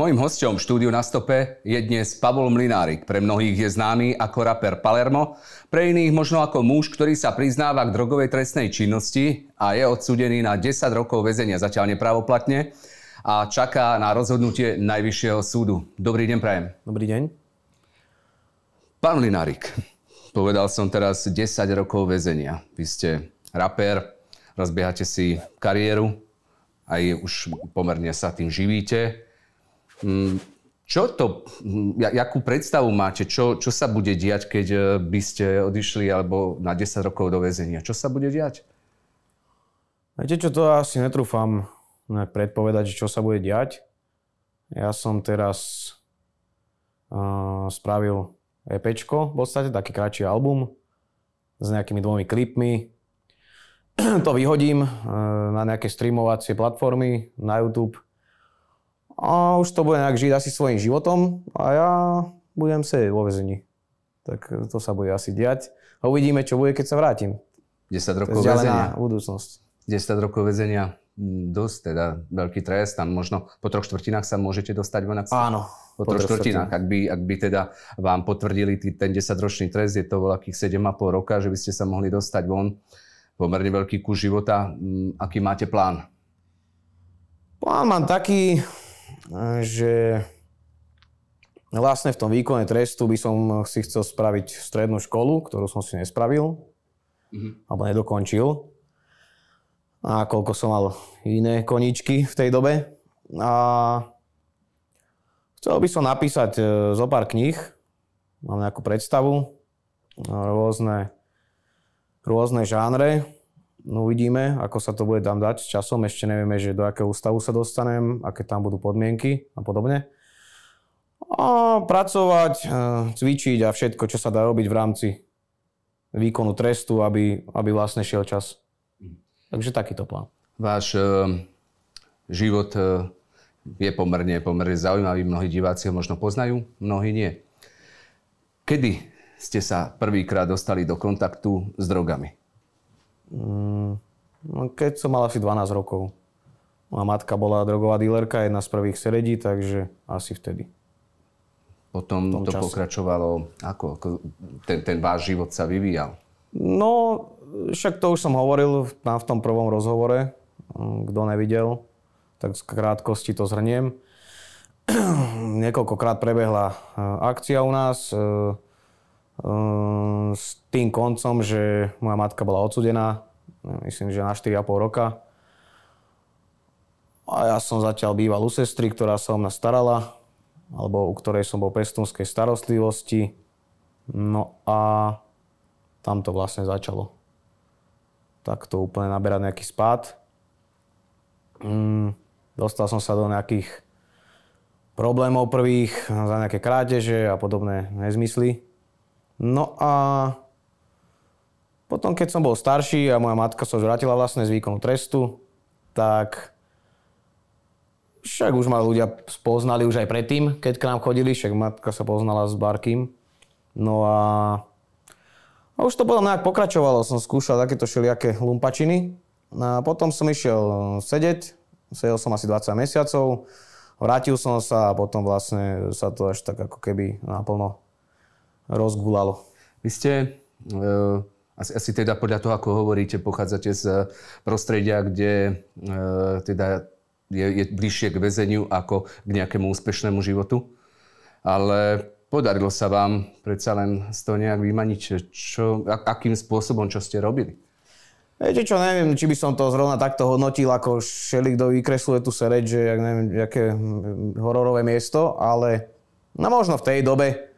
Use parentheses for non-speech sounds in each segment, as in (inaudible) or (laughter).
Mojím hosťom v štúdiu na stope je dnes Pavol Mlinárik. Pre mnohých je známy ako raper Palermo, pre iných možno ako muž, ktorý sa priznáva k drogovej trestnej činnosti a je odsudený na 10 rokov väzenia, zatiaľ nepravoplatne, a čaká na rozhodnutie Najvyššieho súdu. Dobrý deň, Prajem. Dobrý deň. Pán Mlinárik, povedal som teraz 10 rokov väzenia. Vy ste raper, rozbiehate si kariéru, aj už pomerne sa tým živíte Mm, čo to, mm, jakú predstavu máte, čo, čo sa bude diať, keď eh, by ste odišli alebo na 10 rokov do väzenia? Čo sa bude diať? Viete čo, to asi netrúfam predpovedať, čo sa bude diať. Ja som teraz uh, spravil EPčko, v podstate taký kratší album s nejakými dvomi klipmi. (clears throat) to vyhodím uh, na nejaké streamovacie platformy, na YouTube a už to bude nejak žiť asi svojim životom a ja budem se vo väzení. Tak to sa bude asi diať. A uvidíme, čo bude, keď sa vrátim. 10 rokov väzenia. budúcnosť. 10 rokov väzenia, dosť teda veľký trest, tam možno po troch štvrtinách sa môžete dostať von, ak Áno. Po, po troch štvrtinách, ak by, ak by teda vám potvrdili tý, ten 10-ročný trest, je to akých 7,5 roka, že by ste sa mohli dostať von, pomerne veľký kus života. Mm, aký máte plán? Plán mám taký, že vlastne v tom výkone trestu by som si chcel spraviť strednú školu, ktorú som si nespravil, mm-hmm. alebo nedokončil. A koľko som mal iné koničky v tej dobe. A chcel by som napísať e, zo pár kníh, mám nejakú predstavu, rôzne, rôzne žánre, No uvidíme, ako sa to bude tam dať s časom. Ešte nevieme, že do akého ústavu sa dostanem, aké tam budú podmienky a podobne. A pracovať, eh, cvičiť a všetko, čo sa dá robiť v rámci výkonu trestu, aby, aby vlastne šiel čas. Takže takýto plán. Váš uh, život uh, je pomerne, pomerne zaujímavý. Mnohí diváci ho možno poznajú, mnohí nie. Kedy ste sa prvýkrát dostali do kontaktu s drogami? Mm, no, keď som mal asi 12 rokov. Moja matka bola drogová dílerka, jedna z prvých sredí, takže asi vtedy. Potom to čase. pokračovalo, ako, ako ten, ten váš život sa vyvíjal? No, však to už som hovoril na, v tom prvom rozhovore, mm, kto nevidel, tak z krátkosti to zhrniem. (clears throat) Niekoľkokrát prebehla e, akcia u nás, e, s tým koncom, že moja matka bola odsudená, myslím, že na 4,5 roka. A ja som zatiaľ býval u sestry, ktorá sa o mňa starala, alebo u ktorej som bol pestúnskej starostlivosti. No a tam to vlastne začalo. Tak to úplne naberá nejaký spád. Mm, dostal som sa do nejakých problémov prvých za nejaké krádeže a podobné nezmysly. No a potom, keď som bol starší a moja matka sa vrátila vlastne z výkonu trestu, tak však už ma ľudia spoznali už aj predtým, keď k nám chodili, však matka sa poznala s Barkým. No a, a už to potom nejak pokračovalo, som skúšal takéto všelijaké lumpačiny. No a potom som išiel sedieť, sedel som asi 20 mesiacov, vrátil som sa a potom vlastne sa to až tak ako keby naplno rozgulalo. Vy ste eh, asi, asi teda podľa toho, ako hovoríte, pochádzate z eh, prostredia, kde uh, teda je, je bližšie k väzeniu ako k nejakému úspešnému životu. Ale podarilo sa vám predsa len z toho nejak vymaniť. Čo, akým spôsobom, čo ste robili? Viete čo, neviem, či by som to zrovna takto hodnotil, ako šelik kto vykresluje tu sa že jak neviem, aké hm, hororové miesto, ale no možno v tej dobe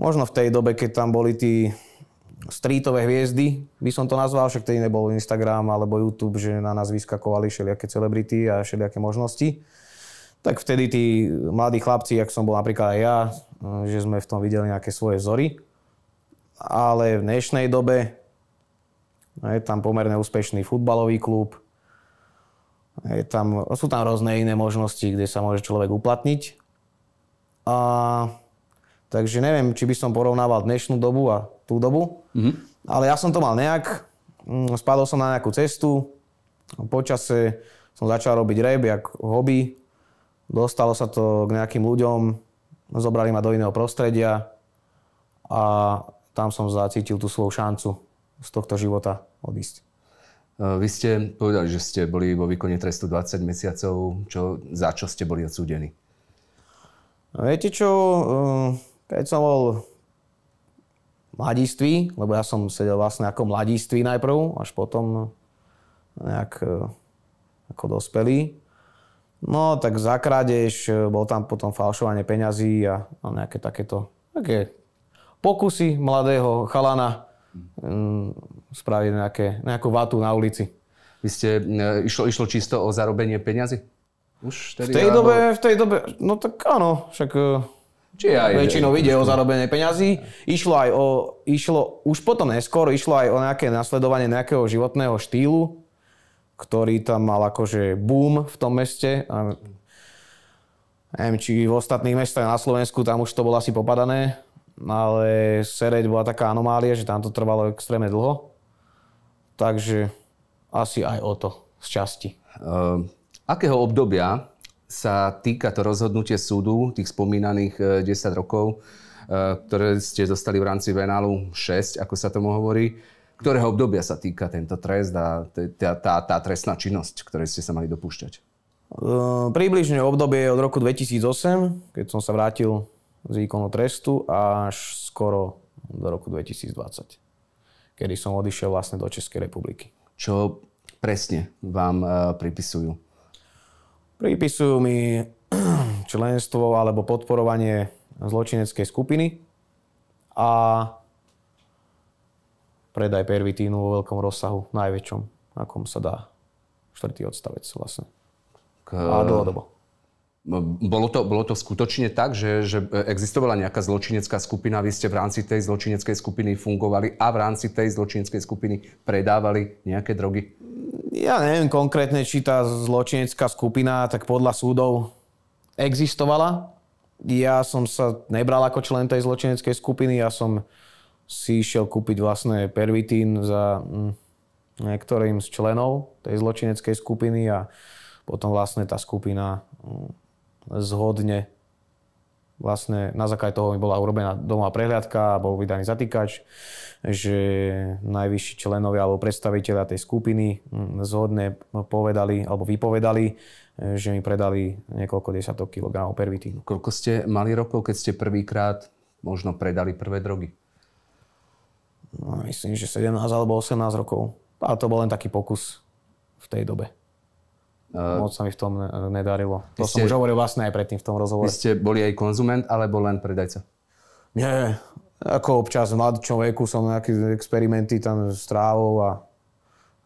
možno v tej dobe, keď tam boli tí streetové hviezdy, by som to nazval, však tedy nebol Instagram alebo YouTube, že na nás vyskakovali všelijaké celebrity a všelijaké možnosti. Tak vtedy tí mladí chlapci, ak som bol napríklad aj ja, mm, že sme v tom videli nejaké svoje vzory. Ale v dnešnej dobe je tam pomerne úspešný futbalový klub, je tam, sú tam rôzne iné možnosti, kde sa môže človek uplatniť. A Takže neviem, či by som porovnával dnešnú dobu a tú dobu. Mm-hmm. Ale ja som to mal nejak. Mm, spadol som na nejakú cestu. Počase som začal robiť rap, jak hobby. Dostalo sa to k nejakým ľuďom. Zobrali ma do iného prostredia. A tam som zacítil tú svoju šancu z tohto života odísť. E, vy ste povedali, že ste boli vo výkone trestu 20 mesiacov. Čo, za čo ste boli odsúdení? No viete čo, e, keď som bol mladiství, lebo ja som sedel vlastne ako mladiství najprv, až potom nejak e, ako dospelý. No, tak za krádež, e, bol tam potom falšovanie peňazí a, a nejaké takéto také pokusy mladého chalana mm, spraviť nejaké, nejakú vatu na ulici. Vy ste, e, išlo, išlo čisto o zarobenie peňazí? Už tedy, v tej, alebo... dobe, v tej dobe, no tak áno, však e, či aj väčšinou ide o zarobenie peňazí. Išlo aj o, išlo, už potom neskôr išlo aj o nejaké nasledovanie nejakého životného štýlu, ktorý tam mal akože boom v tom meste. A neviem, či v ostatných mestách na Slovensku tam už to bolo asi popadané, ale Sereď bola taká anomália, že tam to trvalo extrémne dlho. Takže asi aj o to, z časti. Uh, akého obdobia sa týka to rozhodnutie súdu, tých spomínaných 10 e, rokov, e, ktoré ste dostali v rámci venálu 6, ako sa tomu hovorí, ktorého obdobia sa týka tento trest a tá, tá, tá trestná činnosť, ktoré ste sa mali dopúšťať? E, približne obdobie od roku 2008, keď som sa vrátil z výkonu trestu, až skoro do roku 2020, kedy som odišiel vlastne do Českej republiky. Čo presne vám pripisujú? Pripisujú mi (clears throat) členstvo alebo podporovanie zločineckej skupiny a predaj pervitínu vo veľkom rozsahu, najväčšom, akom sa dá. Štvrtý odstavec vlastne. K... A dlhodobo. Bolo to, bolo to skutočne tak, že, že existovala nejaká zločinecká skupina, vy ste v rámci tej zločineckej skupiny fungovali a v rámci tej zločineckej skupiny predávali nejaké drogy? Ja neviem konkrétne, či tá zločinecká skupina tak podľa súdov existovala. Ja som sa nebral ako člen tej zločineckej skupiny, ja som si išiel kúpiť vlastne pervitín za hm, niektorým z členov tej zločineckej skupiny a potom vlastne tá skupina hm, zhodne vlastne na základe toho mi bola urobená domová prehliadka, bol vydaný zatýkač, že najvyšší členovia alebo predstaviteľa tej skupiny hm, zhodne povedali alebo vypovedali, že mi predali niekoľko desiatok kilogramov pervitínu. Koľko ste mali rokov, keď ste prvýkrát možno predali prvé drogy? No, myslím, že 17 alebo 18 rokov. A to bol len taký pokus v tej dobe. Moc eh, sa mi v tom nedarilo. To ste, som už hovoril vlastne aj predtým v tom rozhovore. Vy ste boli aj konzument alebo len predajca? Nie, ako občas v mladšom veku som nejaké experimenty tam s trávou a,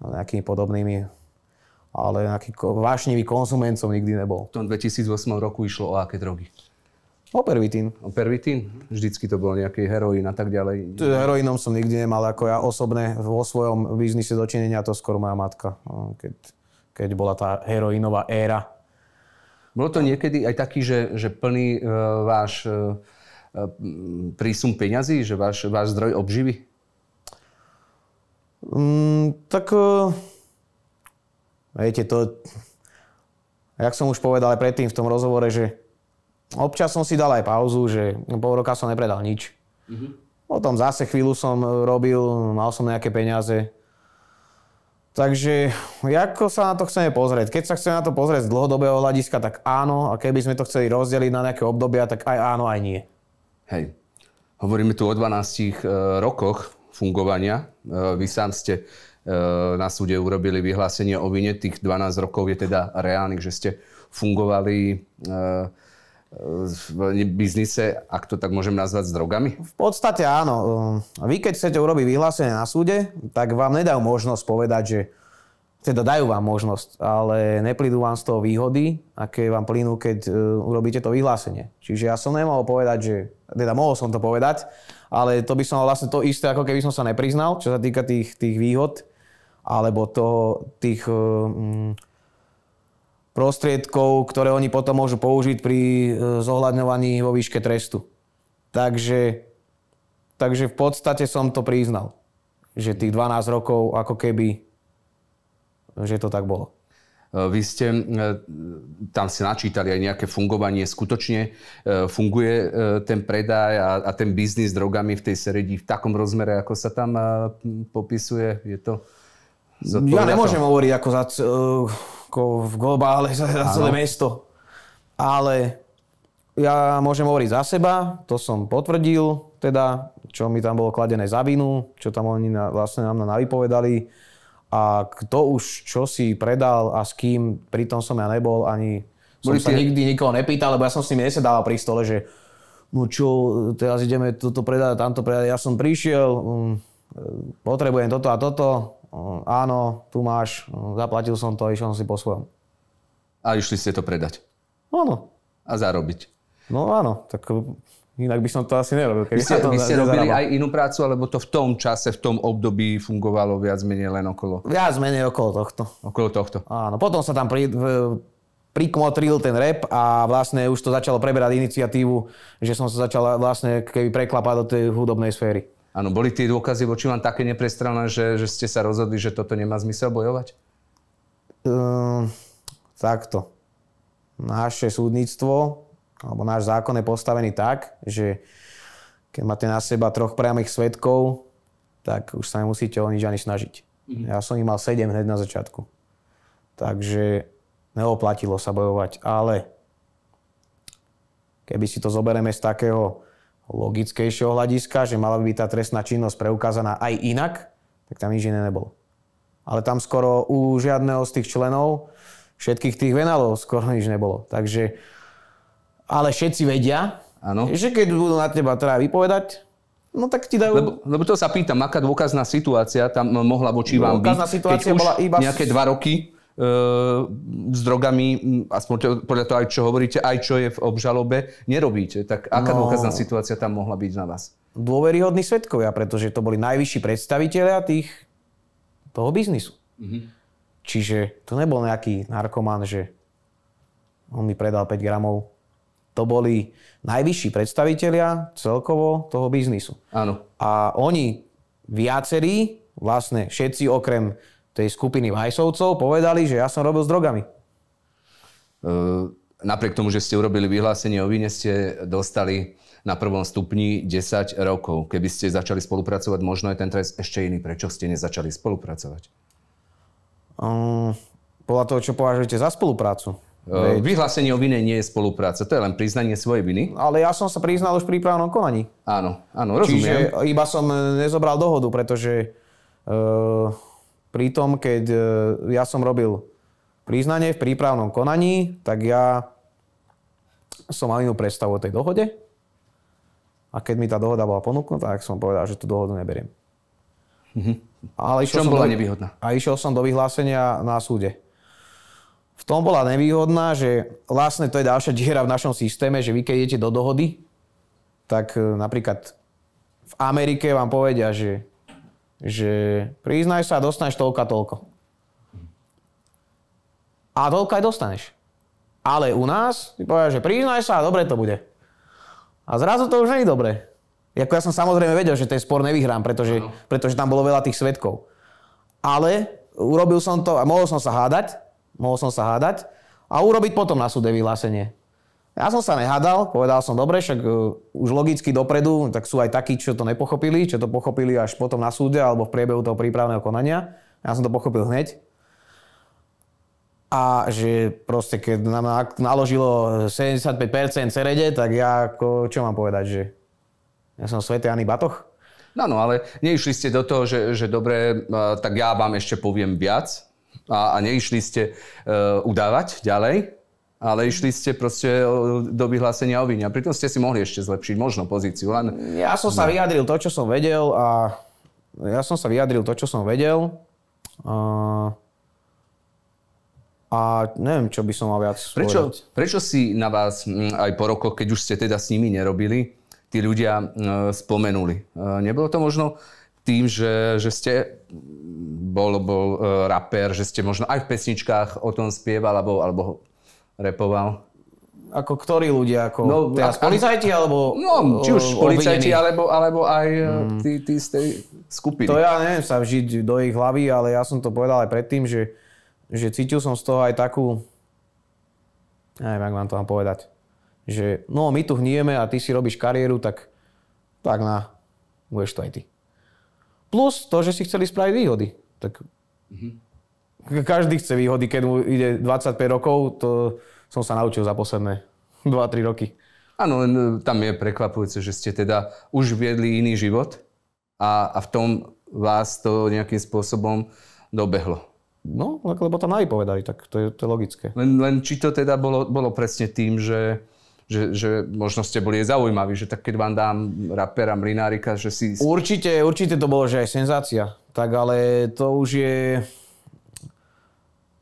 nejakými podobnými. Ale nejaký vášnivý konzument som nikdy nebol. V tom 2008 roku išlo o aké drogy? O pervitín. O pervitín? Vždycky to bol nejaký heroín a tak ďalej. Heroínom som nikdy nemal, ako ja osobne vo svojom biznise dočinenia, to skoro moja matka. Keď keď bola tá heroínová éra. Bolo to niekedy aj taký, že, že plný e, váš e, e prísum peňazí, že váš, váš zdroj obživy? Mm, tak e, viete, to... Jak som už povedal aj predtým v tom rozhovore, že občas som si dal aj pauzu, že pol roka som nepredal nič. Mm-hmm. Potom zase chvíľu som e, robil, mal som nejaké peniaze, Takže ako sa na to chceme pozrieť? Keď sa chceme na to pozrieť z dlhodobého hľadiska, tak áno, a keby sme to chceli rozdeliť na nejaké obdobia, tak aj áno, aj nie. Hej. Hovoríme tu o 12 e, rokoch fungovania. E, vy sám ste e, na súde urobili vyhlásenie o vine. Tých 12 rokov je teda reálnych, že ste fungovali v biznise, ak to tak môžem nazvať, s drogami? V podstate áno. Vy keď chcete urobiť vyhlásenie na súde, tak vám nedajú možnosť povedať, že teda dajú vám možnosť, ale neplídu vám z toho výhody, aké vám plynú, keď e, urobíte to vyhlásenie. Čiže ja som nemohol povedať, že, teda mohol som to povedať, ale to by som vlastne to isté, ako keby som sa nepriznal, čo sa týka tých, tých výhod, alebo toho, tých... Um, prostriedkov, ktoré oni potom môžu použiť pri e, zohľadňovaní vo výške trestu. Takže, takže v podstate som to priznal, že tých 12 rokov ako keby, že to tak bolo. E, vy ste e, tam si načítali aj nejaké fungovanie. Skutočne funguje ten predaj a, a ten biznis s drogami v tej Seredi v takom rozmere, ako sa tam popisuje? Je to... ja nemôžem to? hovoriť ako za... Uh Slovensko, v globále, (laughs) za, za celé mesto. Ale ja môžem hovoriť za seba, to som potvrdil, teda, čo mi tam bolo kladené za vinu, čo tam oni na, vlastne nám navypovedali. A kto už čo si predal a s kým, pritom som ja nebol, ani som sa tie... nikdy nikoho nepýtal, lebo ja som s nimi nesedával pri stole, že no čo, teraz ideme toto predať, tamto predať. Ja som prišiel, mm, potrebujem toto a toto, Mm, áno, tu máš, mm, zaplatil som to, išiel som si po svojom. A išli ste to predať? Áno. A zarobiť? No áno, tak mm, inak by som to asi nerobil. Keby vy ste, vy ste robili aj inú prácu, alebo to v tom čase, v tom období fungovalo viac menej len okolo? Viac menej okolo tohto. Okolo tohto. Áno, potom sa tam pri, prikmotril ten rep a vlastne už to začalo preberať iniciatívu, že som sa začal vlastne keby preklapať do tej hudobnej sféry. Áno, boli tie dôkazy voči vám také neprestrelné, že, že ste sa rozhodli, že toto nemá zmysel bojovať? Um, takto. Naše súdnictvo, alebo náš zákon je postavený tak, že keď máte na seba troch priamých svetkov, tak už sa nemusíte o nič ani snažiť. Mhm. Ja som ich mal 7 hneď na začiatku. Takže neoplatilo sa bojovať, ale keby si to zoberieme z takého logickejšieho hľadiska, že mala by byť tá trestná činnosť preukázaná aj inak, tak tam nič iné nebolo. Ale tam skoro u žiadneho z tých členov, všetkých tých venalov, skoro nič nebolo. Takže, ale všetci vedia, ano. že keď budú na teba teda vypovedať, No tak ti dajú... Lebo, lebo to sa pýtam, aká dôkazná situácia tam mohla voči vám byť? keď situácia bola iba... Nejaké dva roky? s drogami, mm, aspoň podľa toho, aj čo hovoríte, aj čo je v obžalobe, nerobíte. Tak aká no, dôkazná situácia tam mohla byť na vás? Dôveryhodní svetkovia, pretože to boli najvyšší predstavitelia tých, toho biznisu. Mm-hmm. Čiže to nebol nejaký narkoman, že on mi predal 5 gramov. To boli najvyšší predstavitelia celkovo toho biznisu. Áno. A oni viacerí, vlastne všetci okrem tej skupiny Vajsovcov povedali, že ja som robil s drogami. E, napriek tomu, že ste urobili vyhlásenie o vine, ste dostali na prvom stupni 10 rokov. Keby ste začali spolupracovať, možno je ten trest ešte iný. Prečo ste nezačali spolupracovať? Um, podľa toho, čo považujete za spoluprácu. E, Veď... Vyhlásenie o vine nie je spolupráca, to je len priznanie svojej viny. Ale ja som sa priznal už pri právnom konaní. Áno, áno, rozumiem. Čiže iba som e, nezobral dohodu, pretože uh, tom, keď e, ja som robil priznanie v prípravnom konaní, tak ja som mal inú predstavu o tej dohode. A keď mi tá dohoda bola ponúknutá, tak som povedal, že tú dohodu neberiem. Mhm. Ale išiel som bola do, nevýhodná? A išiel som do vyhlásenia na súde. V tom bola nevýhodná, že vlastne to je ďalšia (laughs) diera v našom systéme, že vy keď idete do dohody, tak e, napríklad v Amerike vám povedia, že že priznaj sa a dostaneš toľko a toľko. A toľko aj dostaneš. Ale u nás si povedal, že priznaj sa a dobre to bude. A zrazu to už nie je dobre. Jako ja som samozrejme vedel, že ten spor nevyhrám, pretože, pretože tam bolo veľa tých svetkov. Ale urobil som to a mohol som sa hádať, mohol som sa hádať a urobiť potom na súde vyhlásenie. Ja som sa nehádal, povedal som, dobre, však e, už logicky dopredu, tak sú aj takí, čo to nepochopili, čo to pochopili až potom na súde alebo v priebehu toho prípravného konania. Ja som to pochopil hneď. A že proste, keď nám naložilo 75% cerede, tak ja, ako, čo mám povedať, že ja som svetý Ani Batoch? No, no, ale neišli ste do toho, že, že dobre, e, tak ja vám ešte poviem viac a, a neišli ste uh, udávať ďalej, ale išli ste proste e, do vyhlásenia o vine. A pritom ste si mohli ešte zlepšiť možno pozíciu. Len... Ja som sa vyjadril to, čo som vedel a ja som sa vyjadril to, čo som vedel. A, a neviem, čo by som mal viac prečo, prečo si na vás mm, aj po rokoch, keď už ste teda s nimi nerobili, tí ľudia mm, spomenuli? E, nebolo to možno tým, že, že ste mm, bol, bol e, raper, že ste možno aj v pesničkách o tom spieval, alebo, alebo repoval? Ako ktorí ľudia? Ako no, teraz ak, policajti alebo No, či už o, eh, policajti alebo, alebo aj eh, mm. tí, tí z tej skupiny. To ja neviem sa vžiť do ich hlavy, ale ja som to povedal aj predtým, že, že cítil som z toho aj takú... Neviem, ak vám to mám povedať. Že no, my tu hnieme a ty si robíš kariéru, tak, tak na, budeš to aj ty. Plus to, že si chceli spraviť výhody. Tak mm-hmm každý chce výhody, keď mu ide 25 rokov, to som sa naučil za posledné 2-3 (laughs) roky. Áno, len e, tam je prekvapujúce, že ste teda už viedli iný život a, a v tom vás to nejakým spôsobom dobehlo. No, lebo tam aj povedali, tak to je, to je logické. Len, len či to teda bolo, bolo presne tým, že, že, že možno ste boli zaujímaví, že tak keď vám dám rapera Mlinárika, že si... Určite, určite to bolo, že aj senzácia. Tak ale to už je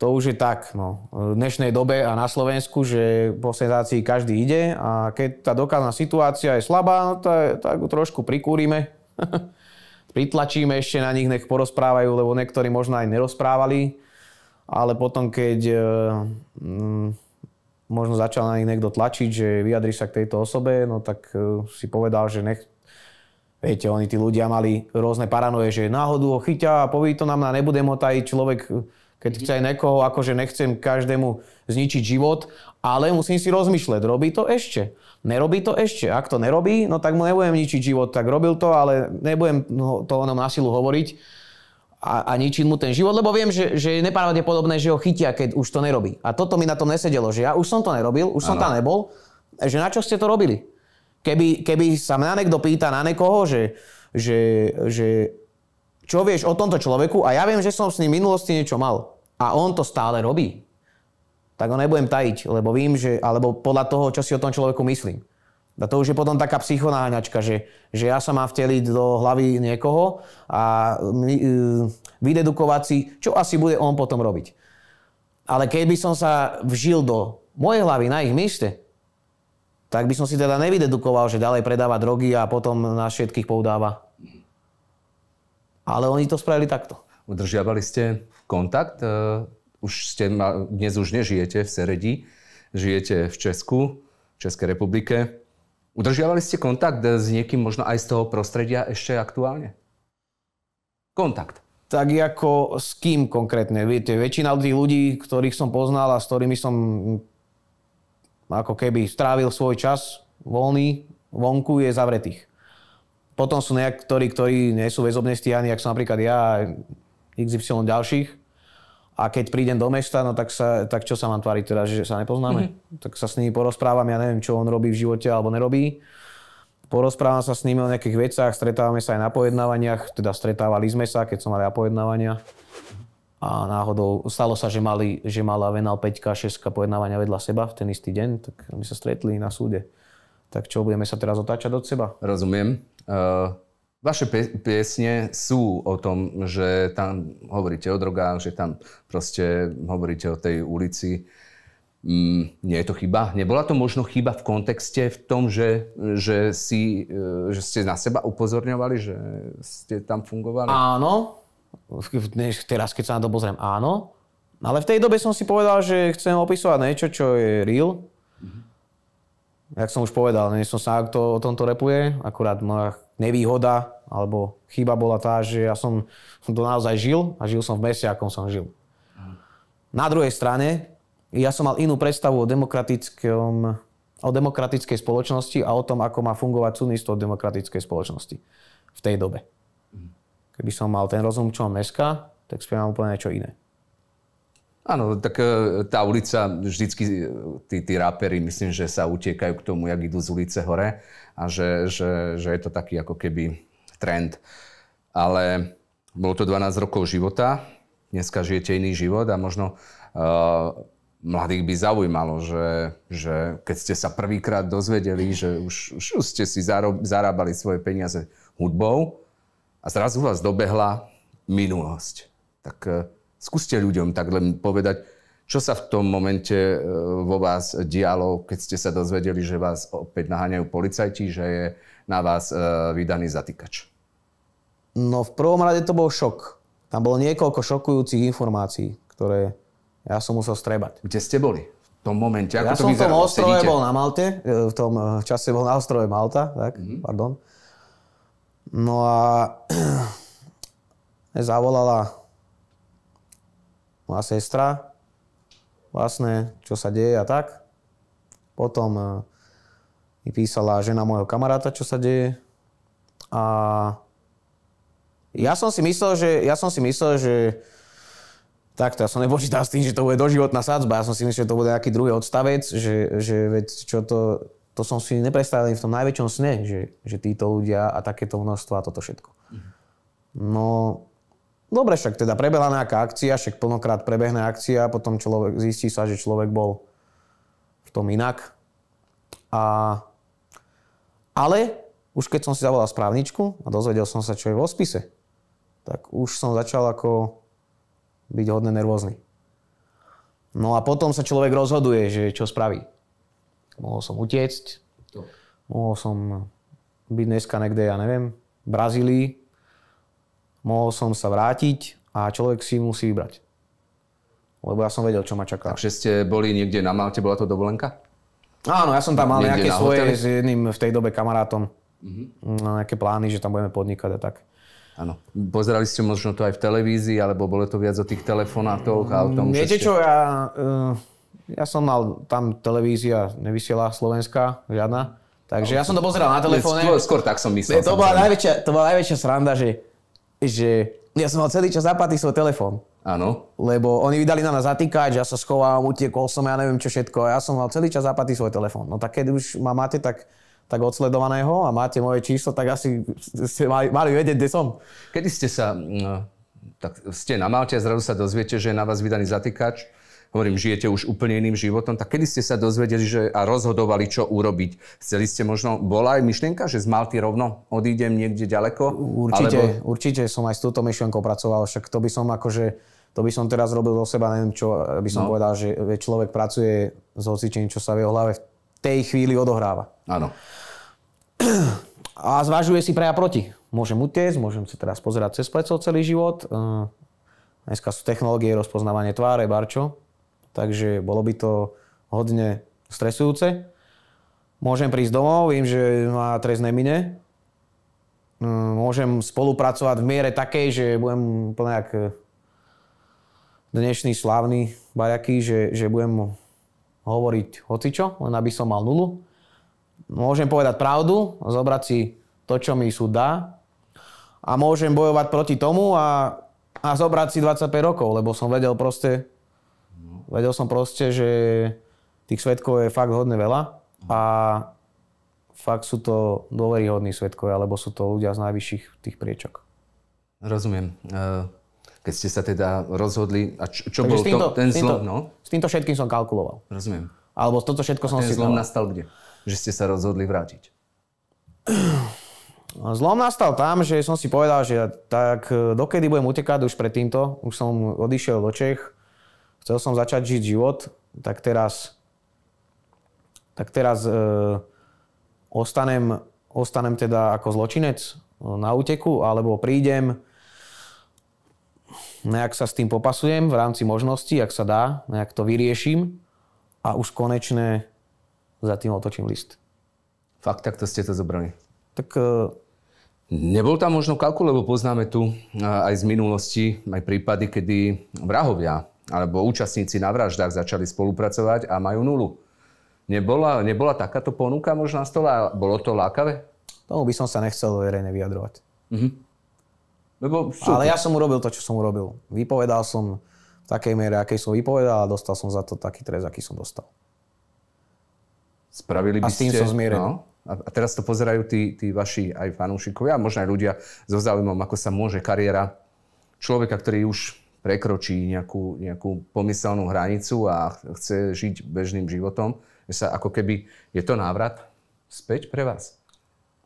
to už je tak no, v dnešnej dobe a na Slovensku, že po senzácii každý ide a keď tá dokázna situácia je slabá, no, tak, tak ju trošku prikúrime, (laughs) pritlačíme ešte na nich, nech porozprávajú, lebo niektorí možno aj nerozprávali, ale potom keď e, mm, možno začal na nich niekto tlačiť, že vyjadri sa k tejto osobe, no tak uh, si povedal, že nech, viete, oni tí ľudia mali rôzne paranoje, že náhodu ho chyťa a poví to nám na nebude motají človek keď mhm. chcem niekoho, akože nechcem každému zničiť život, ale musím si rozmýšľať, robí to ešte. Nerobí to ešte. Ak to nerobí, no tak mu nebudem ničiť život. Tak robil to, ale nebudem no, to onom na silu hovoriť a, a ničiť mu ten život, lebo viem, že, že je nepravdepodobné, že ho chytia, keď už to nerobí. A toto mi na tom nesedelo, že ja už som to nerobil, už ano. som tam nebol, že na čo ste to robili? Keby, keby sa mňa niekto pýta na niekoho, že, že, že čo vieš o tomto človeku a ja viem, že som s ním v minulosti niečo mal. A on to stále robí. Tak ho nebudem tajiť, lebo vím, že, alebo podľa toho, čo si o tom človeku myslím. A to už je potom taká psychonáňačka, že, že ja sa mám vteliť do hlavy niekoho a uh, vydedukovať si, čo asi bude on potom robiť. Ale keby som sa vžil do mojej hlavy, na ich myšte, tak by som si teda nevydedukoval, že ďalej predáva drogy a potom na všetkých poudáva. Ale oni to spravili takto. Udržiavali ste kontakt? E, už ste, dnes už nežijete v Seredi, žijete v Česku, v Českej republike. Udržiavali ste kontakt s niekým možno aj z toho prostredia ešte aktuálne? Kontakt. Tak ako s kým konkrétne? Viete, väčšina tých ľudí, ktorých som poznal a s ktorými som mm, ako keby strávil svoj čas voľný vonku, je zavretých. Potom sú niektorí, ktorí nie sú väzobne stíhaní, ako som napríklad ja, XY ďalších. A keď prídem do mesta, no tak, sa, tak čo sa mám tváriť teda, že sa nepoznáme? Mm-hmm. Tak sa s nimi porozprávam, ja neviem, čo on robí v živote alebo nerobí. Porozprávam sa s nimi o nejakých veciach, stretávame sa aj na pojednávaniach, teda stretávali sme sa, keď som mal ja pojednávania. A náhodou stalo sa, že, mali, že mala Venal 5 6 pojednávania vedľa seba v ten istý deň, tak my sa stretli na súde. Tak čo, budeme sa teraz otáčať od seba? Rozumiem. Uh, vaše piesne sú o tom, že tam hovoríte o drogách, že tam proste hovoríte o tej ulici. Mm, nie je to chyba? Nebola to možno chyba v kontexte v tom, že, že, si, e, že ste na seba upozorňovali, že ste tam fungovali? Áno. Teraz, keď sa na to pozriem, áno. Ale v tej dobe som si povedal, že chcem opisovať niečo, čo je real. Mm-hmm jak som už povedal, nie som sám, kto o tomto repuje, akurát moja nevýhoda alebo chyba bola tá, že ja som to naozaj žil a žil som v meste, akom som žil. Na druhej strane, ja som mal inú predstavu o demokratickom o demokratickej spoločnosti a o tom, ako má fungovať súdnictvo demokratickej spoločnosti v tej dobe. Mm. Keby som mal ten rozum, čo mám dneska, tak spievam úplne niečo iné. Áno, tak e, tá ulica, vždycky e, tí, tí rápery, myslím, že sa utiekajú k tomu, jak idú z ulice hore a že, že, že je to taký ako keby trend. Ale bolo to 12 rokov života, dneska žijete iný život a možno uh, mladých by zaujímalo, že, že keď ste sa prvýkrát dozvedeli, že už, už ste si zarob, zarábali svoje peniaze hudbou a zrazu vás dobehla minulosť. Tak Skúste ľuďom tak len povedať, čo sa v tom momente e, vo vás dialo, keď ste sa dozvedeli, že vás opäť naháňajú policajti, že je na vás e, vydaný zatýkač? No v prvom rade to bol šok. Tam bolo niekoľko šokujúcich informácií, ktoré ja som musel strebať. Kde ste boli? V tom momente? Ako ja to som vyzeralo? v tom ostrove Sedíte? bol na Malte, e, v tom čase bol na ostrove Malta, tak, mm-hmm. pardon. No a (clears throat) zavolala moja sestra, vlastne, čo sa deje a tak. Potom eh, mi písala žena môjho kamaráta, čo sa deje. A ja som si myslel, že, ja som si myslel, že takto, ja som nepočítal s tým, že to bude doživotná sadzba, ja som si myslel, že to bude nejaký druhý odstavec, že, že veď čo to, to som si neprestavil v tom najväčšom sne, že, že títo ľudia a takéto množstvo a toto všetko. Mhm. No, Dobre, však teda prebehla nejaká akcia, však plnokrát prebehne akcia, potom človek, zistí sa, že človek bol v tom inak. A, ale už keď som si zavolal správničku a dozvedel som sa, čo je vo spise, tak už som začal ako byť hodne nervózny. No a potom sa človek rozhoduje, že čo spraví. Mohol som utiecť, mohol som byť dneska niekde, ja neviem, v Brazílii, mohol som sa vrátiť a človek si musí vybrať. Lebo ja som vedel, čo ma čaká. Takže ste boli niekde na Malte, bola to dovolenka? Áno, ja som tam mal nejaké svoje s jedným v tej dobe kamarátom. Mm-hmm. huh no, Nejaké plány, že tam budeme podnikať a tak. Áno. Pozerali ste možno to aj v televízii, alebo bolo to viac o tých telefonátoch a o tom, Viete čo, ste... ja, eh, ja som mal tam televízia, nevysiela Slovenska, žiadna. Takže ja som to pozeral na telefóne. Skôr, skôr tak som myslel. To bola, najväčšia, to bola najväčšia sranda, že že ja som mal celý čas zapatý svoj telefón. Áno. Lebo oni vydali na nás zatýkať, ja sa schovám, utiekol som, ja neviem čo všetko. Ja som mal celý čas zapatý svoj telefón. No tak keď už ma máte tak, tak odsledovaného a máte moje číslo, tak asi ste mali, mali vedieť, kde som. Kedy ste sa... No, tak ste na Malte a zrazu sa dozviete, že je na vás vydaný zatýkač hovorím, žijete už úplne iným životom, tak kedy ste sa dozvedeli že, a rozhodovali, čo urobiť? Chceli ste možno, bola aj myšlienka, že z Malty rovno odídem niekde ďaleko? Určite, alebo... určite som aj s túto myšlienkou pracoval, však to by som akože, to by som teraz robil do seba, neviem čo, by som no. povedal, že človek pracuje s hocičením, čo sa v jeho hlave v tej chvíli odohráva. Áno. A zvažuje si pre a proti. Môžem utiecť, môžem sa teraz pozerať cez plecov celý život, ehm, Dneska sú technológie, rozpoznávanie tváre, barčo takže bolo by to hodne stresujúce. Môžem prísť domov, viem, že ma trest nemine. Mm, môžem spolupracovať v miere takej, že budem úplne jak eh, dnešný slávny bajaký, že, že budem hovoriť hocičo, len aby som mal nulu. Môžem povedať pravdu, zobrať si to, čo mi súd dá a môžem bojovať proti tomu a, a zobrať si 25 rokov, lebo som vedel proste, Vedel som proste, že tých svetkov je fakt hodne veľa a fakt sú to dôveryhodní svetkovia, alebo sú to ľudia z najvyšších tých priečok. Rozumiem. Eh, keď ste sa teda rozhodli, a čo, čo bol týmto, to, ten zlom? Týmto, no? S týmto všetkým som kalkuloval. Rozumiem. Alebo toto všetko a som si... zlom nastal kde? Že ste sa rozhodli vrátiť. No, zlom nastal tam, že som si povedal, že tak eh, dokedy budem utekať už pred týmto, už som odišiel do Čech, chcel som začať žiť život, tak teraz, tak teraz e, ostanem, ostanem teda ako zločinec e, na úteku, alebo prídem, nejak sa s tým popasujem v rámci možností, ak sa dá, nejak to vyrieším a už konečne za tým otočím list. Fakt, takto ste to zobrali. Tak e, Nebol tam možno kalkul, lebo poznáme tu e, aj z minulosti aj prípady, kedy vrahovia alebo účastníci na vraždách začali spolupracovať a majú nulu. Nebola, nebola takáto ponuka možná z stola? Bolo to lákavé? Tomu by som sa nechcel verejne vyjadrovať. Mm-hmm. Lebo sú... Ale ja som urobil to, čo som urobil. Vypovedal som v takej miere, akej som vypovedal a dostal som za to taký trest, aký som dostal. Spravili by a s tým ste... som zmierený. No? A teraz to pozerajú tí, tí vaši aj fanúšikovia, a možno aj ľudia so záujmom, ako sa môže kariéra človeka, ktorý už prekročí nejakú, nejakú pomyselnú hranicu a chce žiť bežným životom, že sa ako keby, je to návrat späť pre vás?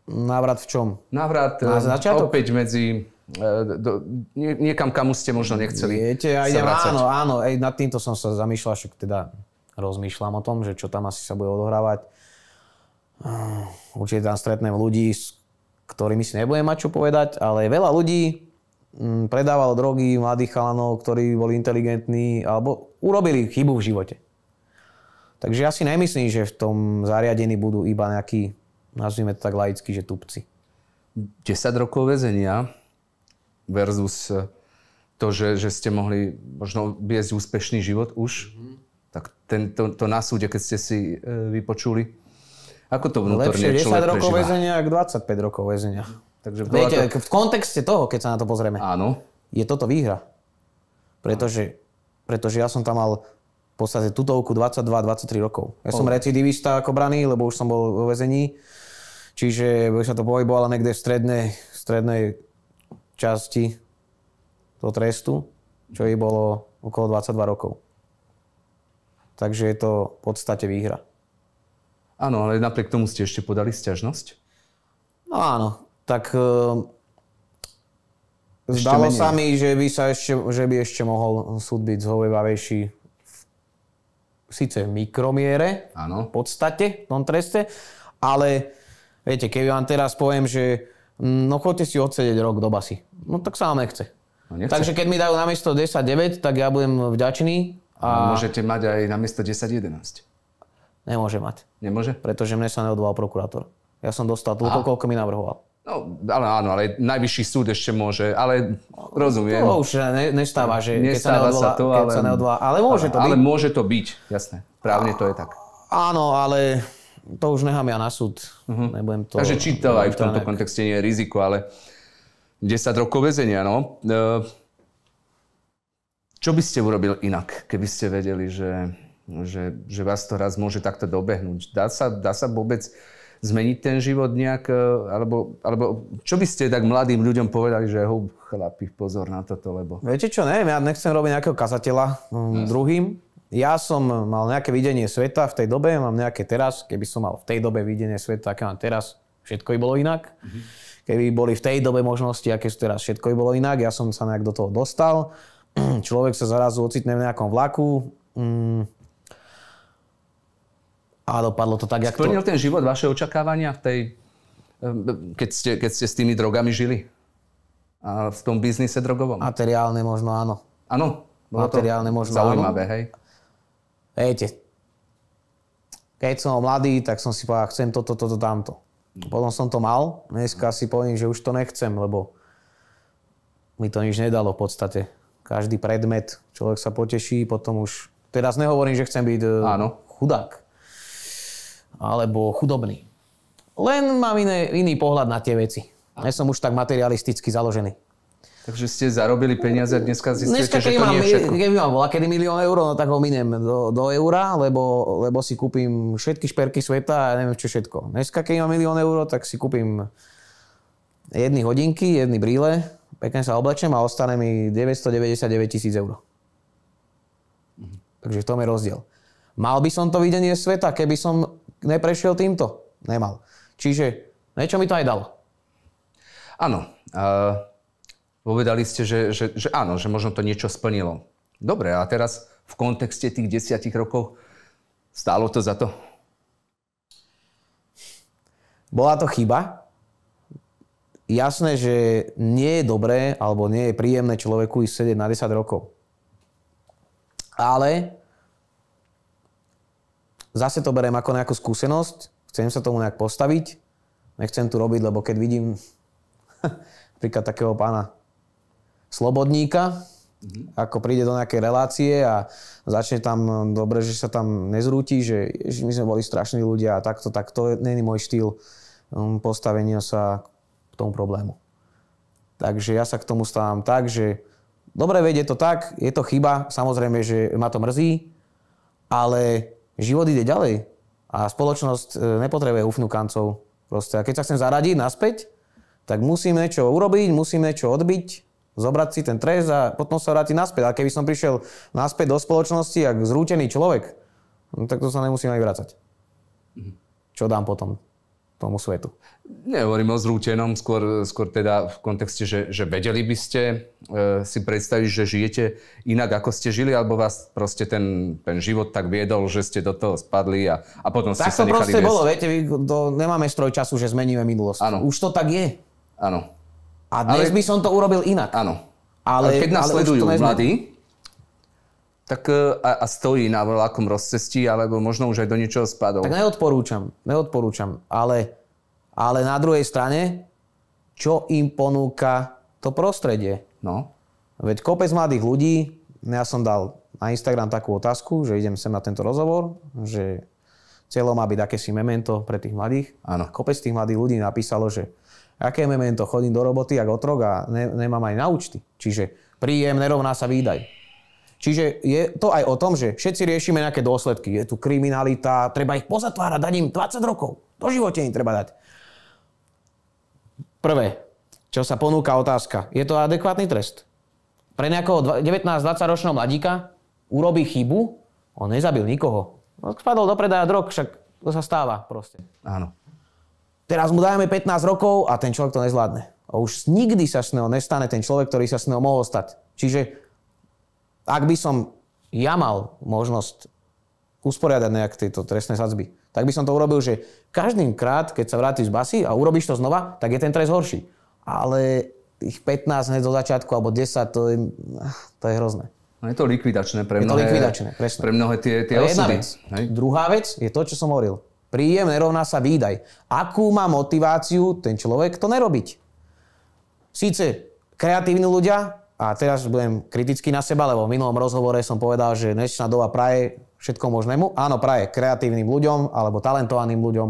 Návrat v čom? Návrat Na začiatok? opäť medzi e, do, nie, niekam, kam ste možno nechceli Viete, ja áno, áno, aj nad týmto som sa zamýšľal, však teda rozmýšľam o tom, že čo tam asi sa bude odohrávať. Určite tam stretnem ľudí, s ktorými si nebudem mať čo povedať, ale veľa ľudí, Mm, predávalo drogy mladých chalanov, ktorí boli inteligentní alebo urobili chybu v živote. Takže ja si nemyslím, že v tom zariadení budú iba nejakí, nazvime to tak laicky, že tupci. 10 rokov väzenia versus to, že, že ste mohli možno viesť úspešný život už. Mm-hmm. Tak tento, to na súde, keď ste si e, vypočuli. Ako to vnútorne Lepšie 10 rokov väzenia, ako 25 rokov väzenia. Takže Viete, ako... v kontexte toho, keď sa na to pozrieme, Áno. je toto výhra. Pretože, pretože ja som tam mal v podstate tutovku 22-23 rokov. Ja oh. som recidivista ako braný, lebo už som bol vo vezení. Čiže sa to pohybovalo niekde v strednej, strednej časti toho trestu, čo jej bolo okolo 22 rokov. Takže je to v podstate výhra. Áno, ale napriek tomu ste ešte podali sťažnosť? No áno, tak eh, ešte Zdalo menej. sa mi, že by, sa ešte, že by ešte mohol súd byť zhovievavejší síce v mikromiere, ano. v podstate, v tom treste, ale viete, keby vám teraz poviem, že mm, no chodte si odsedeť rok do basy, no tak sa vám nechce. No nechce. Takže keď mi dajú namiesto 10-9, tak ja budem vďačný. A... No, môžete mať aj miesto 10-11. Nemôže mať. Nemôže? Pretože mne sa neodvolal prokurátor. Ja som dostal toľko, koľko mi navrhoval. No, ale áno, ale najvyšší súd ešte môže, ale rozumiem. No, to už ne, nestáva, že nestáva keď sa neodvolá, sa to, ale, sa neodvolá, ale môže to ale byť. Ale môže to byť, jasné. Právne to je tak. Áno, ale to už nechám ja na súd. Uh-huh. Nebudem to... Takže či to aj v tomto nejak... kontexte nie je riziko, ale 10 rokov vezenia. no. E, čo by ste urobil inak, keby ste vedeli, že, že, že vás to raz môže takto dobehnúť? Dá sa, dá sa vôbec zmeniť ten život nejak? E, alebo, alebo čo by ste tak mladým ľuďom povedali, že hub, chlapi, pozor na toto, lebo... Viete čo, neviem, ja nechcem robiť nejakého kazateľa yes. Mm, druhým. Ja som mal nejaké videnie sveta v tej dobe, mám nejaké teraz. Keby som mal v tej dobe videnie sveta, aké mám teraz, všetko by bolo inak. Mm-hmm. Keby boli v tej dobe možnosti, aké sú teraz, všetko by bolo inak. Ja som sa nejak do toho dostal. (clears throat) Človek sa zarazu ocitne v nejakom vlaku. Mm, a dopadlo to tak, jak Splnil to... ten život vaše očakávania v tej... Keď ste, keď ste s tými drogami žili? A v tom biznise drogovom? Materiálne možno áno. Áno? Materiálne to možno zaujímavé, áno. hej? Viete, keď som mladý, tak som si povedal, chcem toto, toto, tamto. Potom som to mal, dneska si poviem, že už to nechcem, lebo mi to nič nedalo v podstate. Každý predmet, človek sa poteší, potom už... Teraz nehovorím, že chcem byť e, Áno. chudák alebo chudobný. Len mám iné, iný pohľad na tie veci. Ja som už tak materialisticky založený. Takže ste zarobili peniaze a dneska zistíte, dneska, že to mám, nie je všetko. Keby mám bola kedy milión eur, no tak ho miniem do, do eura, lebo, lebo si kúpim všetky šperky sveta a neviem čo všetko. Dneska, keď mám milión eur, tak si kúpim jedny hodinky, jedny bríle, pekne sa oblečem a ostane mi 999 tisíc eur. Takže v tom je rozdiel. Mal by som to videnie sveta, keby som neprešiel týmto? Nemal. Čiže niečo mi to aj dalo. Áno. Uh, povedali ste, že, že, že áno, že možno to niečo splnilo. Dobre, a teraz v kontexte tých desiatich rokov stálo to za to? Bola to chyba. Jasné, že nie je dobré alebo nie je príjemné človeku ísť sedieť na 10 rokov. Ale zase to beriem ako nejakú skúsenosť, chcem sa tomu nejak postaviť, nechcem tu robiť, lebo keď vidím napríklad (laughs) takého pána Slobodníka, Mm-hmm. Ako príde do nejakej relácie a začne tam, dobre, že sa tam nezrúti, že, my sme boli strašní ľudia a takto, tak to není môj štýl um, postavenia sa k tomu problému. Takže ja sa k tomu stávam tak, že dobre, vedie to tak, je to chyba, samozrejme, že ma to mrzí, ale život ide ďalej a spoločnosť e, nepotrebuje kancov. Proste. A keď sa chcem zaradiť naspäť, tak musím niečo urobiť, musím niečo odbiť, zobrať si ten trest a potom sa vrátiť naspäť. A keby som prišiel naspäť do spoločnosti, ako zrútený človek, no tak to sa nemusím aj vrácať. Mhm. Čo dám potom? tomu svetu. Nehovorím o zrútenom, skôr, skôr teda v kontexte, že, že vedeli by ste e, si predstaviť, že žijete inak, ako ste žili, alebo vás proste ten, ten život tak viedol, že ste do toho spadli a, a potom tak ste sa nechali Tak to proste viesť. bolo, viete, to, nemáme stroj času, že zmeníme minulosť. Áno. Už to tak je. Áno. A dnes ale... by som to urobil inak. Áno. Ale, ale keď nás sledujú mladí, tak e, a, a stojí na veľakom rozcestí, alebo možno už aj do niečoho spadol. Tak neodporúčam, neodporúčam, ale, ale na druhej strane, čo im ponúka to prostredie? No. Veď kopec mladých ľudí, ja som dal na Instagram takú otázku, že idem sem na tento rozhovor, že cieľom má byť akési memento pre tých mladých. Áno. Kopec tých mladých ľudí napísalo, že aké memento, chodím do roboty ako otrok a ne, nemám aj na účty. Čiže príjem nerovná sa výdaj. Čiže je to aj o tom, že všetci riešime nejaké dôsledky. Je tu kriminalita, treba ich pozatvárať, dať im 20 rokov. Do živote im treba dať. Prvé, čo sa ponúka otázka. Je to adekvátny trest? Pre nejakého 19-20 ročného mladíka urobí chybu, on nezabil nikoho. On no, spadol do predaja drog, však to sa stáva proste. Áno. Teraz mu dajeme 15 rokov a ten človek to nezvládne. A už nikdy sa s neho nestane ten človek, ktorý sa s neho mohol stať. Čiže ak by som ja mal možnosť usporiadať nejak tieto trestné sadzby, tak by som to urobil, že každým krát, keď sa vrátiš z basy a urobíš to znova, tak je ten trest horší. Ale ich 15 hneď do začiatku alebo 10, to je, ah, to je hrozné. No je to likvidačné pre mnohé, je to likvidačné, presne. Pre mnohé tie, tie to je Jedna vec. Hej? Druhá vec je to, čo som hovoril. Príjem nerovná sa výdaj. Akú má motiváciu ten človek to nerobiť? Síce kreatívni ľudia a teraz budem kritický na seba, lebo v minulom rozhovore som povedal, že dnešná doba praje všetko možnému. Áno, praje kreatívnym ľuďom alebo talentovaným ľuďom.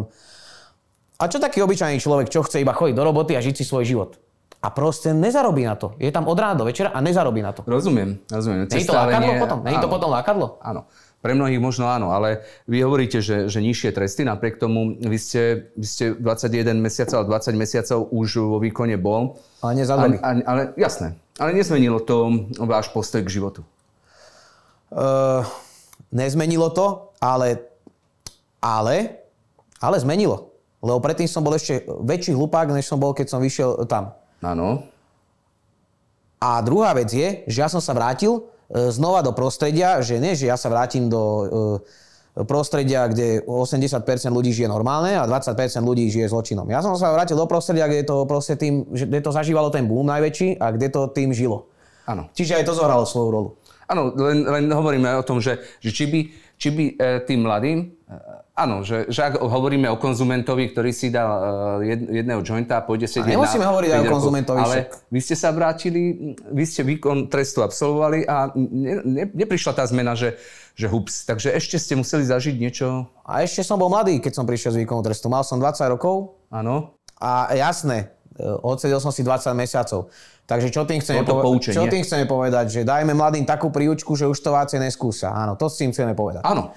A čo taký obyčajný človek, čo chce iba chodiť do roboty a žiť si svoj život? A proste nezarobí na to. Je tam od rána do večera a nezarobí na to. Rozumiem, rozumiem. je to lákadlo nie... potom? Je to potom lákadlo? Áno. Pre mnohých možno áno, ale vy hovoríte, že, že nižšie tresty, napriek tomu vy ste, vy ste 21 mesiacov a 20 mesiacov už vo výkone bol. Ale nezadobí. Ale, ale jasné, ale nezmenilo to váš postoj k životu? Uh, nezmenilo to, ale, ale, ale zmenilo. Lebo predtým som bol ešte väčší hlupák, než som bol, keď som vyšiel tam. Áno. A druhá vec je, že ja som sa vrátil eh, znova do prostredia, že nie, že ja sa vrátim do... Uh, prostredia, kde 80% ľudí žije normálne a 20% ľudí žije zločinom. Ja som sa vrátil do prostredia, kde to, proste tým, kde to zažívalo ten boom najväčší a kde to tým žilo. Áno. Čiže aj to zohralo svoju rolu. Áno, len, len hovoríme o tom, že, že či by, či by e, tým mladým, e, áno, že, že ak hovoríme o konzumentovi, ktorý si dal e, jedného jointa a pôjde sedieť a nemusíme hovoriť aj o konzumentovi. Ale vy ste sa vrátili, vy ste výkon trestu absolvovali a ne, ne, neprišla tá zmena, že, že hups. Takže ešte ste museli zažiť niečo? A ešte som bol mladý, keď som prišiel z výkonu trestu. Mal som 20 rokov. Áno. A jasné, e, odsedel som si 20 mesiacov. Takže čo tým, chceme poveda- čo tým chceme povedať? Že dajme mladým takú príručku, že už to vácie neskúsa. Áno, to s tým chceme povedať. Áno.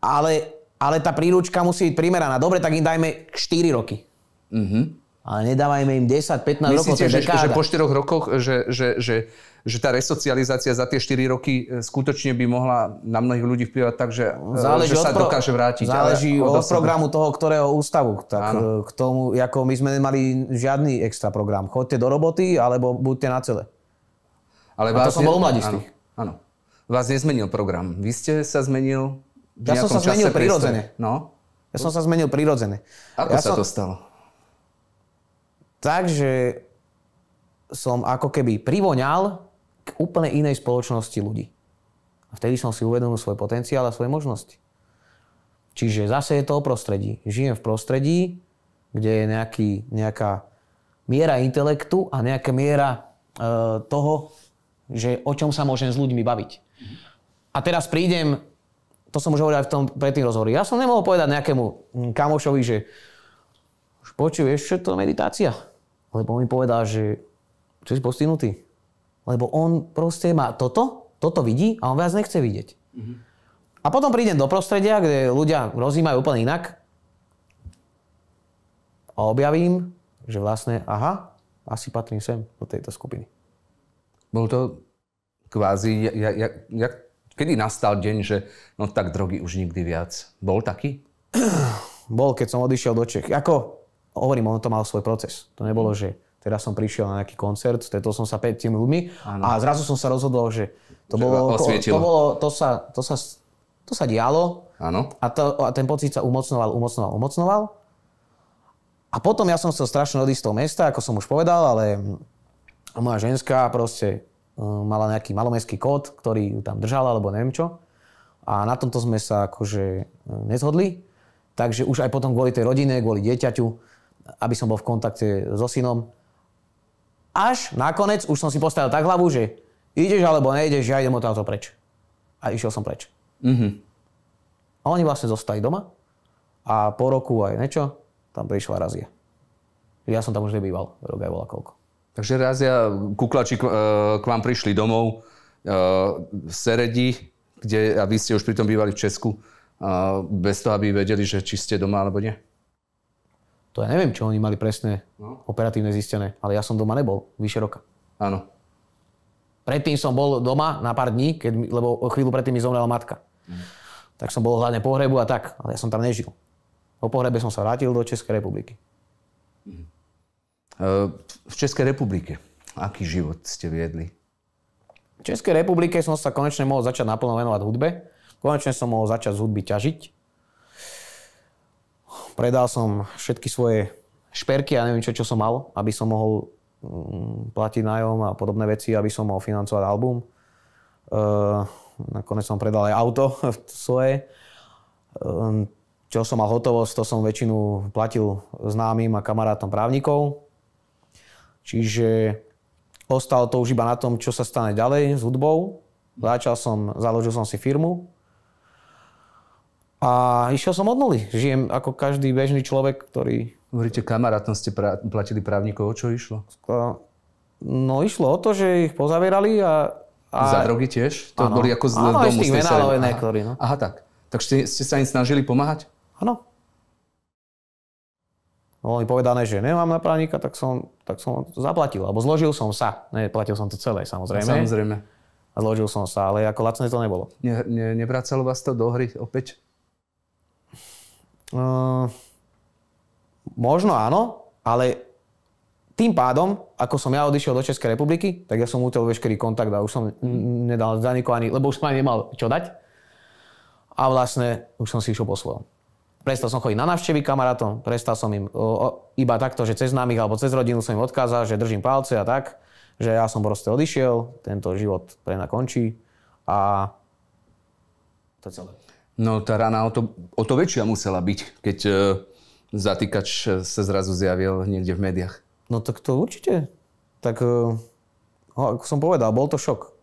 Ale, ale tá príručka musí byť primeraná. Dobre, tak im dajme 4 roky. Mhm ale nedávajme im 10-15 rokov. Myslíte, že, že po 4 rokoch, že, že, že, že tá resocializácia za tie 4 roky e, skutočne by mohla na mnohých ľudí vplyvať tak, že, e, záleží že sa pro... dokáže vrátiť. Záleží od, od programu toho, ktorého ústavu. Tak Áno. E, k tomu, ako my sme nemali žiadny extra program. Chodte do roboty, alebo buďte na celé. Ale A vás to som bol mladistý. Áno, áno. Vás nezmenil program. Vy ste sa zmenil v Ja som sa zmenil prirodzene. No? Ja som sa zmenil prirodzene. Ako ja sa som... to stalo? tak, že som ako keby privoňal k úplne inej spoločnosti ľudí. A vtedy som si uvedomil svoj potenciál a svoje možnosti. Čiže zase je to o prostredí. Žijem v prostredí, kde je nejaký, nejaká miera intelektu a nejaká miera e, toho, že o čom sa môžem s ľuďmi baviť. A teraz prídem, to som už hovoril aj v tom predtým rozhovore, ja som nemohol povedať nejakému hm, kamošovi, že počuješ, čo je to meditácia? Lebo on mi povedal, že čo si postihnutý. Lebo on proste má toto, toto vidí a on viac nechce vidieť. Mm-hmm. A potom prídem do prostredia, kde ľudia rozímajú úplne inak a objavím, že vlastne, aha, asi patrím sem do tejto skupiny. Bol to kvázi, ja, ja, ja, kedy nastal deň, že no tak drogy už nikdy viac? Bol taký? Bol, keď som odišiel do Čech. Ako, hovorím, ono to mal svoj proces. To nebolo, mm. že teraz som prišiel na nejaký koncert, stretol som sa 5 tým ľuďmi a zrazu som sa rozhodol, že to, že bolo, to, bolo, to, sa, to, sa, to sa dialo ano. A, to, a ten pocit sa umocnoval, umocnoval, umocnoval. A potom ja som chcel strašne odísť z toho mesta, ako som už povedal, ale moja ženská proste e, mala nejaký malomestský kód, ktorý ju tam držala, alebo neviem čo. A na tomto sme sa akože e, nezhodli. Takže už aj potom kvôli tej rodine, kvôli dieťaťu, aby som bol v kontakte so synom. Až nakoniec už som si postavil tak hlavu, že ideš alebo nejdeš, ja idem od toho preč. A išiel som preč. Mm-hmm. A oni vlastne zostali doma a po roku aj niečo, tam prišla razia. Ja som tam už nebýval, rok aj bola koľko. Takže razia, kuklači k e, vám prišli domov e, v Seredi, kde, a vy ste už pritom bývali v Česku, bez toho, aby vedeli, že či ste doma alebo nie? To ja neviem, čo oni mali presné, no. operatívne zistené, ale ja som doma nebol, vyše roka. Áno. Predtým som bol doma na pár dní, keď, lebo o chvíľu predtým mi zomrela matka. Mhm. Tak som bol hľadne pohrebu a tak, ale ja som tam nežil. Po pohrebe som sa vrátil do Českej republiky. Mhm. E, v Českej republike, aký život ste viedli? V Českej republike som sa konečne mohol začať naplno venovať hudbe. Konečne som mohol začať z hudby ťažiť. Predal som všetky svoje šperky a neviem čo, čo som mal, aby som mohol mm, platiť nájom a podobné veci, aby som mohol financovať album. E, nakoniec som predal aj auto (laughs) svoje. E, čo som mal hotovosť, to som väčšinu platil známym a kamarátom právnikov. Čiže ostalo to už iba na tom, čo sa stane ďalej s hudbou. Začal som, založil som si firmu, a išiel som od nuly. Žijem ako každý bežný človek, ktorý... Hovoríte, kamarátom ste pra- platili právnikov. O čo išlo? No išlo o to, že ich pozavierali a... a... Za drogy tiež? To ano. boli ako z ano, domu. Áno, sa... No. Aha, tak. Tak ste, ste sa im snažili pomáhať? Áno. Bolo mi povedané, že nemám na právnika, tak som, tak som zaplatil. Alebo zložil som sa. Neplatil som to celé, samozrejme. Samozrejme. A zložil som sa, ale ako lacné to nebolo. Ne, ne, nevracalo vás to do hry opäť? Eh, možno áno, ale tým pádom, ako som ja odišiel do Českej republiky, tak ja som utel veškerý kontakt a už som nedal za ani, lebo už som ani nemal čo dať. A vlastne už som si išiel po svojom. Prestal som chodiť na návštevy kamarátom, prestal som im o, o, iba takto, že cez známych alebo cez rodinu som im odkázal, že držím palce a tak, že ja som proste odišiel, tento život pre mňa končí a to celé. No tá rana o to, o to väčšia musela byť, keď e, zatýkač sa zrazu zjavil niekde v médiách. No tak to určite. Tak, e, ho, no, ako som povedal, bol to šok.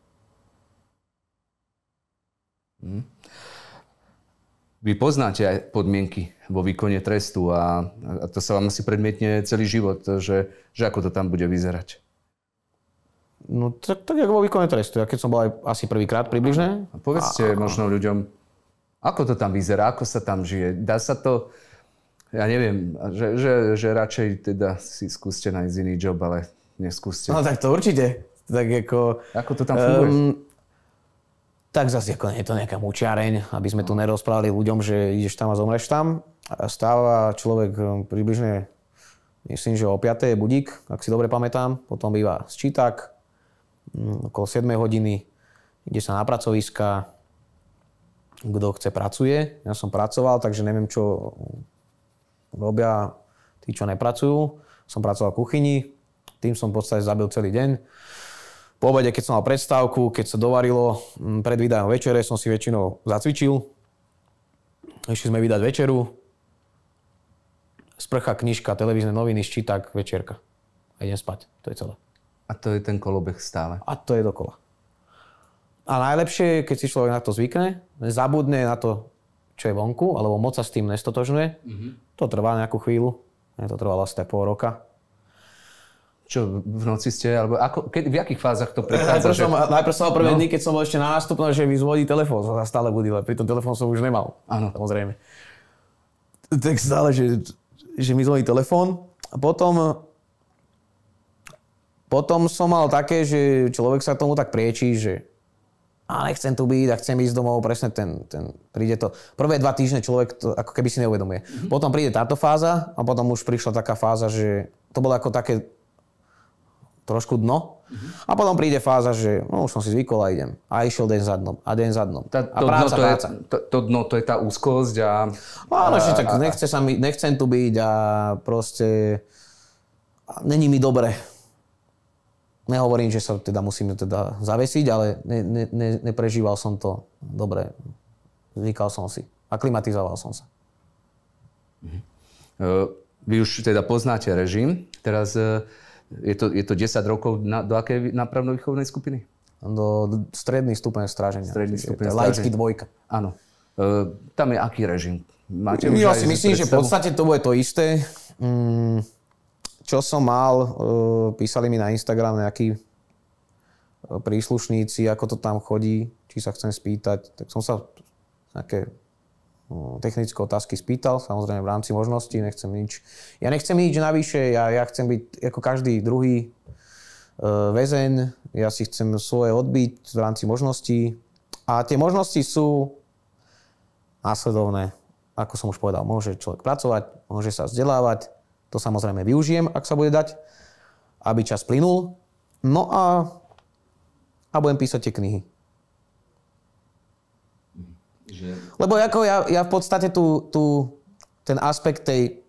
Hm. Vy poznáte aj podmienky vo výkone trestu a, a to sa vám asi predmietne celý život, že, že ako to tam bude vyzerať. No tak, tak ako vo výkone trestu, ja keď som bol aj asi prvýkrát približne. A povedzte a, možno ľuďom, ako to tam vyzerá? Ako sa tam žije? Dá sa to... Ja neviem, že, že, že radšej teda si skúste nájsť iný job, ale neskúste. No tak to určite. Tak ako... Ako to tam funguje? Um, tak zase ako nie je to nejaká mučiareň, aby sme tu nerozprávali ľuďom, že ideš tam a zomreš tam. Stáva človek ehm, približne, myslím, že o 5. je budík, ak si dobre pamätám. Potom býva sčítak, mm, okolo 7 hodiny, ide sa na pracoviska, kto chce, pracuje. Ja som pracoval, takže neviem, čo robia tí, čo nepracujú. Som pracoval v kuchyni, tým som v podstate zabil celý deň. Po obede, keď som mal predstavku, keď sa dovarilo, mm, pred vydajom večere som si väčšinou zacvičil. Ešte sme vydať večeru. Sprcha, knižka, televízne noviny, ščítak, večerka. A idem spať. To je celé. A to je ten kolobeh stále. A to je dokola. A najlepšie je, keď si človek na to zvykne, zabudne na to, čo je vonku, alebo moc sa s tým nestotožňuje. Mm-hmm. To trvá nejakú chvíľu. Mne to trvalo asi tak pol roka. Čo, v noci ste, alebo ako, keď, v akých fázach to (laughs) prechádza? Najprv som, že... najprv som mal prvé no. dny, keď som bol ešte na nástupno, že mi zvodí telefón, sa stále budil, pri tom telefón som už nemal. Áno. Samozrejme. Tak stále, že, že mi zvodí telefón. A potom, potom som mal také, že človek sa tomu tak priečí, že a nechcem tu byť a chcem ísť domov, presne ten, ten príde to. Prvé dva týždne človek to ako keby si neuvedomuje. Mm-hmm. Potom príde táto fáza a potom už prišla taká fáza, že to bolo ako také trošku dno. Mm-hmm. A potom príde fáza, že no, už som si zvykol a idem. A išiel deň za dnom a deň za dnom. Tá, to a práca, dno, to práca. Je, to, to dno, to je tá úzkosť a... No, a, že tak a, nechce sa mi, nechcem tu byť a proste a není mi dobre Nehovorím, že sa teda musíme teda zavesiť, ale ne, ne, ne, neprežíval som to dobre. Zvykal som si. Aklimatizoval som sa. Mhm. E, vy už teda poznáte režim. Teraz e, je to, je to 10 rokov na, do akej nápravno-výchovnej skupiny? Do stredný stupeň stráženia. Stredný stupeň stráženia. Laický dvojka. Áno. E, tam je aký režim? Máte ja si myslím, že v podstate to bude to isté. Mm, čo som mal, e, písali mi na Instagram nejakí e, príslušníci, ako to tam chodí, či sa chcem spýtať, tak som sa nejaké no, technické otázky spýtal, samozrejme v rámci možností, nechcem nič. Ja nechcem nič navyše, ja, ja chcem byť ako každý druhý e, väzeň, ja si chcem svoje odbiť v rámci možností a tie možnosti sú následovné. Ako som už povedal, môže človek pracovať, môže sa vzdelávať, to samozrejme využijem, ak sa bude dať, aby čas plynul. No a, a budem písať tie knihy. Mhm. Že... Lebo ako ja, ja v podstate tu, tu ten aspekt tej,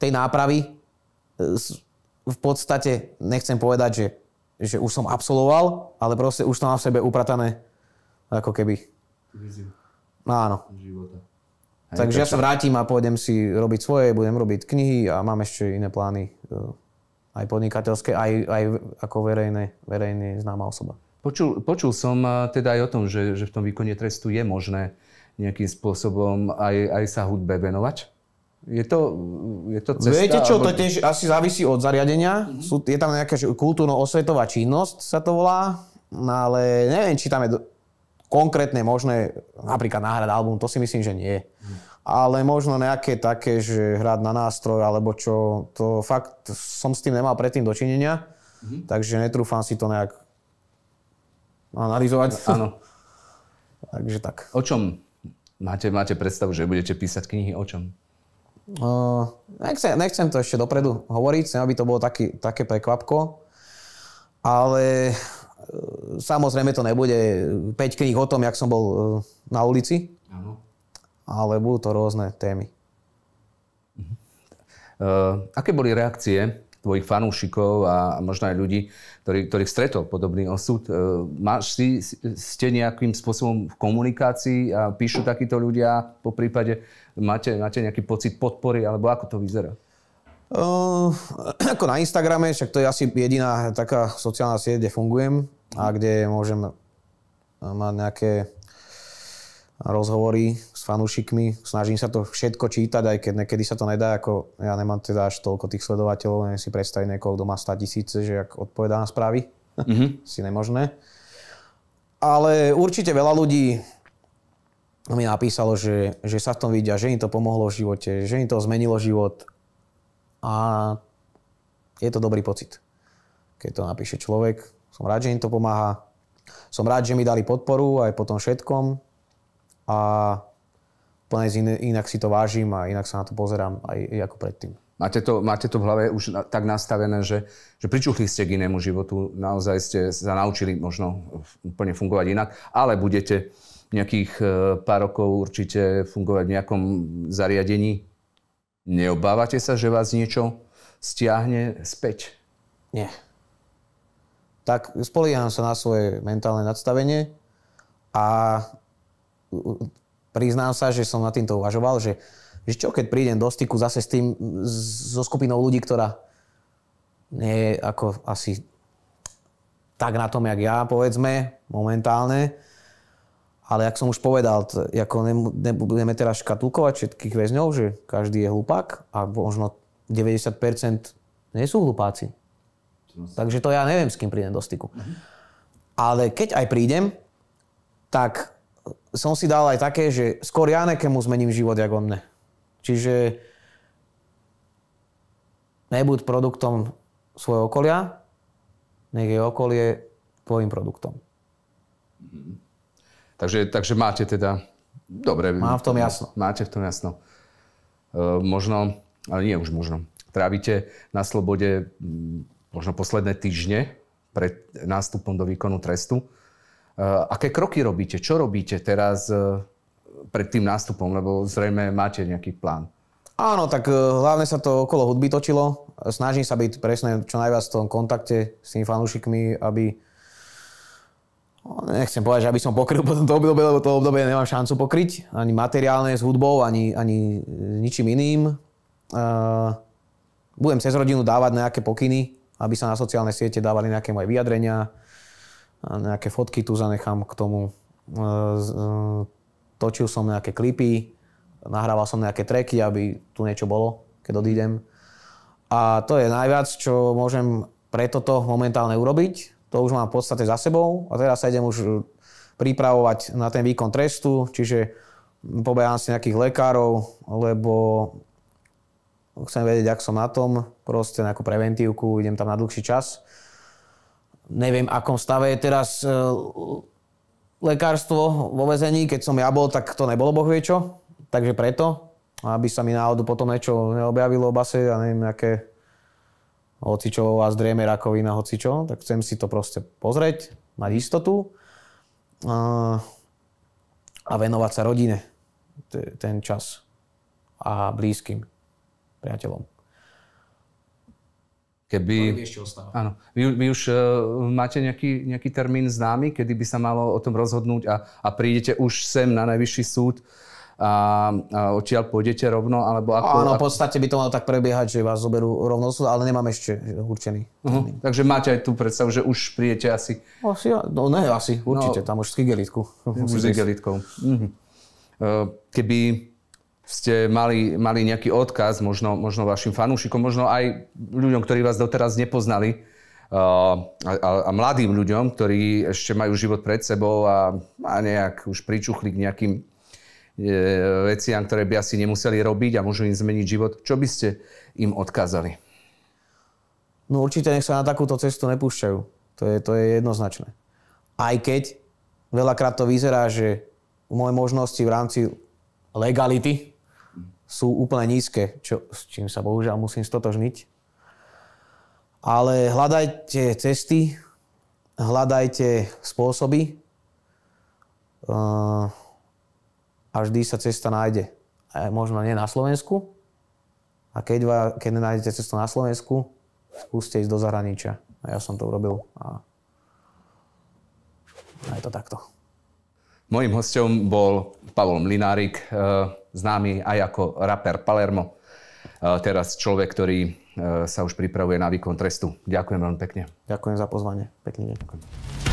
tej nápravy e, v podstate nechcem povedať, že, že už som absolvoval, ale proste už to mám v sebe upratané ako keby. Viziu. No áno. Života takže, ja sa vrátim a pôjdem si robiť svoje, budem robiť knihy a mám ešte iné plány, e, aj podnikateľské, aj, aj ako verejné, verejné známa osoba. Počul, počul som e, teda aj o tom, že, že v tom výkone trestu je možné nejakým spôsobom aj, aj sa hudbe venovať? Je to, je to cesta? Viete čo, alebo... to tiež asi závisí od zariadenia. Mm-hmm. Sú, je tam nejaká kultúrno-osvetová činnosť, sa to volá. No ale neviem, či tam je konkrétne možné, napríklad nahrať album, to si myslím, že nie. Ale možno nejaké také, že hrať na nástroj alebo čo, to fakt som s tým nemal predtým dočinenia, mm-hmm. takže netrúfam si to nejak analyzovať. (laughs) Áno. takže tak. O čom? Máte, máte predstavu, že budete písať knihy o čom? Uh, nechcem, nechcem to ešte dopredu hovoriť, chcem, aby to bolo taký, také prekvapko, ale Samozrejme to nebude 5 kníh o tom, jak som bol e, na ulici, ano. ale budú to rôzne témy. Uh, aké boli reakcie tvojich fanúšikov a možno aj ľudí, ktorý, ktorých stretol podobný osud. E, máš si, ste nejakým spôsobom v komunikácii a píšu takíto ľudia, po prípade máte, máte nejaký pocit podpory, alebo ako to vyzerá? Uh, (clears throat) ako na Instagrame, však to je asi jediná taká sociálna sieť, kde fungujem a kde môžem eh, mať nejaké rozhovory s fanúšikmi. Snažím sa to všetko čítať, aj keď niekedy sa to nedá. Ako ja nemám teda až toľko tých sledovateľov, neviem si predstaviť niekoľko, kto má 100 tisíce, že ak odpovedá na správy. Mm-hmm. (laughs) si nemožné. Ale určite veľa ľudí mi napísalo, že, že sa v tom vidia, že im to pomohlo v živote, že im to zmenilo život a je to dobrý pocit. Keď to napíše človek, som rád, že im to pomáha. Som rád, že mi dali podporu aj po tom všetkom a úplne inak si to vážim a inak sa na to pozerám aj, ako predtým. Máte to, máte to v hlave už tak nastavené, že, že pričuchli ste k inému životu, naozaj ste sa naučili možno úplne fungovať inak, ale budete nejakých e, pár rokov určite fungovať v nejakom zariadení, Neobávate sa, že vás niečo stiahne späť? Nie. Tak spolieham sa na svoje mentálne nadstavenie a priznám sa, že som nad týmto uvažoval, že, že čo keď prídem do styku zase s tým, so skupinou ľudí, ktorá nie je ako asi tak na tom, jak ja, povedzme, momentálne, ale ak som už povedal, t- ako nebudeme teraz škatulkovať všetkých väzňov, že každý je hlupák a možno 90% nie sú hlupáci. Takže to ja neviem, s kým prídem do styku. Ale keď aj prídem, tak som si dal aj také, že skôr ja nekému zmením život, ako on ne. Čiže nebuď produktom svojho okolia, nech je okolie tvojim produktom. Mhm. Takže, takže máte teda... Dobre. Mám v tom jasno. Máte v tom jasno. E, možno, ale nie už možno. Trávite na slobode možno posledné týždne pred nástupom do výkonu trestu. E, aké kroky robíte? Čo robíte teraz e, pred tým nástupom? Lebo zrejme máte nejaký plán. Áno, tak e, hlavne sa to okolo hudby točilo. Snažím sa byť presne čo najviac v tom kontakte s tými fanúšikmi, aby nechcem povedať, že aby som pokryl po tomto obdobie, lebo to obdobie nemám šancu pokryť, ani materiálne s hudbou, ani, ani ničím iným. Uh, budem cez rodinu dávať nejaké pokyny, aby sa na sociálne siete dávali nejaké moje vyjadrenia, nejaké fotky tu zanechám k tomu. Uh, točil som nejaké klipy, nahrával som nejaké treky, aby tu niečo bolo, keď odídem. A to je najviac, čo môžem pre toto momentálne urobiť. To už mám v podstate za sebou a teraz sa idem už e, pripravovať na ten výkon trestu, čiže pobehám si nejakých lekárov, lebo chcem vedieť, ak som na tom, proste nejakú preventívku, idem tam na dlhší čas. Neviem, akom stave je teraz e, lekárstvo vo vezení, keď som ja bol, tak to nebolo boh vie čo, takže preto, aby sa mi náhodou potom niečo neobjavilo v base, a neviem, nejaké hocičo a zdrieme rakovina, hocičo, tak chcem si to proste pozrieť, mať istotu a, a venovať sa rodine ten čas a blízkym priateľom. Keby... Áno. Vy, vy už uh, máte nejaký, nejaký termín známy, kedy by sa malo o tom rozhodnúť a, a prídete už sem na najvyšší súd uh, a, a odtiaľ pôjdete rovno, alebo ako... Áno, v podstate by to malo tak prebiehať, že vás zoberú rovno súd, ale nemám ešte určený. Uh-huh. Takže máte aj tú predstavu, že už prijete asi... Asi, no ne, asi, no. určite, no, tam už s kygelitkou. Už s kigelitkou. Uh-huh. Keby ste mali, mali nejaký odkaz možno, možno vašim fanúšikom, možno aj ľuďom, ktorí vás doteraz nepoznali, a, e, a, a mladým ľuďom, ktorí ešte majú život pred sebou a, a nejak už pričuchli k nejakým E, veciam, ktoré by asi nemuseli robiť a môžu im zmeniť život. Čo by ste im odkázali? No určite nech sa na takúto cestu nepúšťajú. To je, to je jednoznačné. Aj keď veľakrát to vyzerá, že moje možnosti v rámci legality sú úplne nízke, čo, s čím sa bohužiaľ musím stotožniť. Ale hľadajte cesty, hľadajte spôsoby. Uh, a vždy sa cesta nájde. E, možno nie na Slovensku, a keď, va, keď nájdete cestu na Slovensku, skúste ísť do zahraničia. A ja som to urobil a, a je to takto. Mojím hosťom bol Pavol Mlinárik, e, známy aj ako raper Palermo. E, teraz človek, ktorý sa už pripravuje na výkon trestu. Ďakujem veľmi pekne. Ďakujem za pozvanie. Pekný deň. Ďakujem.